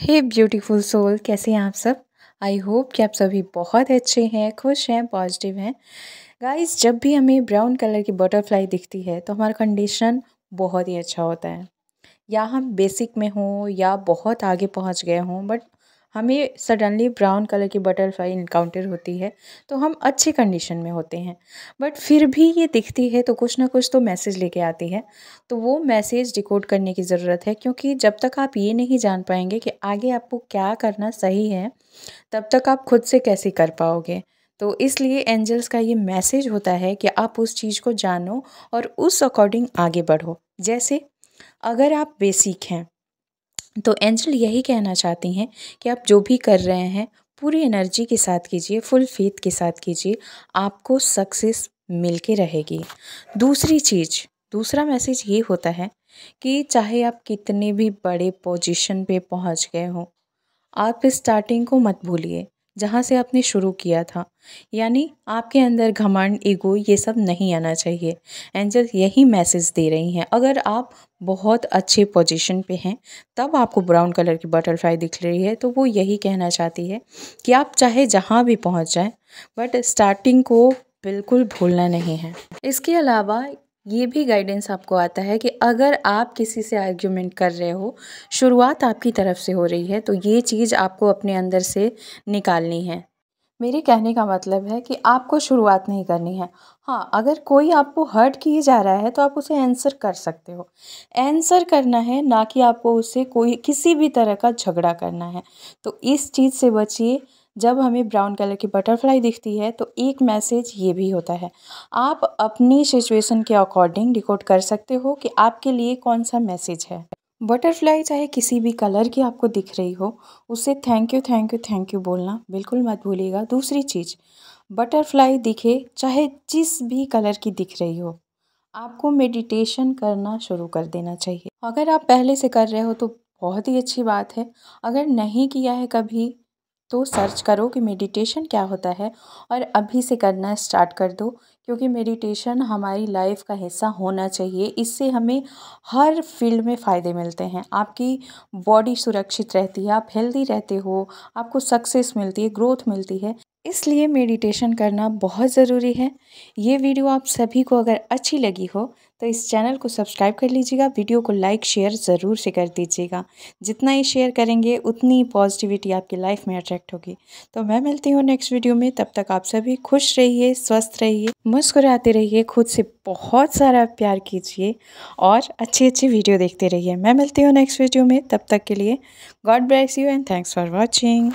हे beautiful soul कैसे हैं आप सब आई होप कि आप सभी बहुत अच्छे हैं खुश हैं पॉजिटिव हैं गाइस जब भी हमें ब्राउन कलर की बटरफ्लाई दिखती है तो हमारा कंडीशन बहुत ही अच्छा होता है या हम बेसिक में हों या बहुत आगे पहुंच गए हों बट हमें सडनली ब्राउन कलर की बटरफ्लाई इनकाउंटर होती है तो हम अच्छी कंडीशन में होते हैं बट फिर भी ये दिखती है तो कुछ ना कुछ तो मैसेज लेके आती है तो वो मैसेज डिकोड करने की ज़रूरत है क्योंकि जब तक आप ये नहीं जान पाएंगे कि आगे आपको क्या करना सही है तब तक आप खुद से कैसे कर पाओगे तो इसलिए एंजल्स का ये मैसेज होता है कि आप उस चीज़ को जानो और उस अकॉर्डिंग आगे बढ़ो जैसे अगर आप बेसिक हैं तो एंजल यही कहना चाहती हैं कि आप जो भी कर रहे हैं पूरी एनर्जी के साथ कीजिए फुल फेथ के साथ कीजिए आपको सक्सेस मिल के रहेगी दूसरी चीज़ दूसरा मैसेज ये होता है कि चाहे आप कितने भी बड़े पोजीशन पे पहुंच गए हों आप स्टार्टिंग को मत भूलिए जहाँ से आपने शुरू किया था यानी आपके अंदर घमंड ईगो ये सब नहीं आना चाहिए एंजल यही मैसेज दे रही हैं अगर आप बहुत अच्छे पोजीशन पे हैं तब आपको ब्राउन कलर की बटरफ्लाई दिख रही है तो वो यही कहना चाहती है कि आप चाहे जहाँ भी पहुँच जाएँ बट स्टार्टिंग को बिल्कुल भूलना नहीं है इसके अलावा ये भी गाइडेंस आपको आता है कि अगर आप किसी से आर्ग्यूमेंट कर रहे हो शुरुआत आपकी तरफ से हो रही है तो ये चीज़ आपको अपने अंदर से निकालनी है मेरे कहने का मतलब है कि आपको शुरुआत नहीं करनी है हाँ अगर कोई आपको हर्ट किए जा रहा है तो आप उसे आंसर कर सकते हो आंसर करना है ना कि आपको उसे कोई किसी भी तरह का झगड़ा करना है तो इस चीज़ से बचिए जब हमें ब्राउन कलर की बटरफ्लाई दिखती है तो एक मैसेज ये भी होता है आप अपनी सिचुएशन के अकॉर्डिंग रिकॉर्ड कर सकते हो कि आपके लिए कौन सा मैसेज है बटरफ्लाई चाहे किसी भी कलर की आपको दिख रही हो उससे thank you thank you thank you बोलना बिल्कुल मत भूलिएगा दूसरी चीज़ बटरफ्लाई दिखे चाहे जिस भी कलर की दिख रही हो आपको मेडिटेशन करना शुरू कर देना चाहिए अगर आप पहले से कर रहे हो तो बहुत ही अच्छी बात है अगर नहीं किया है कभी तो सर्च करो कि मेडिटेशन क्या होता है और अभी से करना स्टार्ट कर दो क्योंकि मेडिटेशन हमारी लाइफ का हिस्सा होना चाहिए इससे हमें हर फील्ड में फ़ायदे मिलते हैं आपकी बॉडी सुरक्षित रहती है आप हेल्दी रहते हो आपको सक्सेस मिलती है ग्रोथ मिलती है इसलिए मेडिटेशन करना बहुत ज़रूरी है ये वीडियो आप सभी को अगर अच्छी लगी हो तो इस चैनल को सब्सक्राइब कर लीजिएगा वीडियो को लाइक शेयर ज़रूर से कर दीजिएगा जितना ही शेयर करेंगे उतनी पॉजिटिविटी आपकी लाइफ में अट्रैक्ट होगी तो मैं मिलती हूँ नेक्स्ट वीडियो में तब तक आप सभी खुश रहिए स्वस्थ रहिए मुस्कुराते रहिए खुद से बहुत सारा प्यार कीजिए और अच्छी अच्छी वीडियो देखते रहिए मैं मिलती हूँ नेक्स्ट वीडियो में तब तक के लिए God bless you and thanks for watching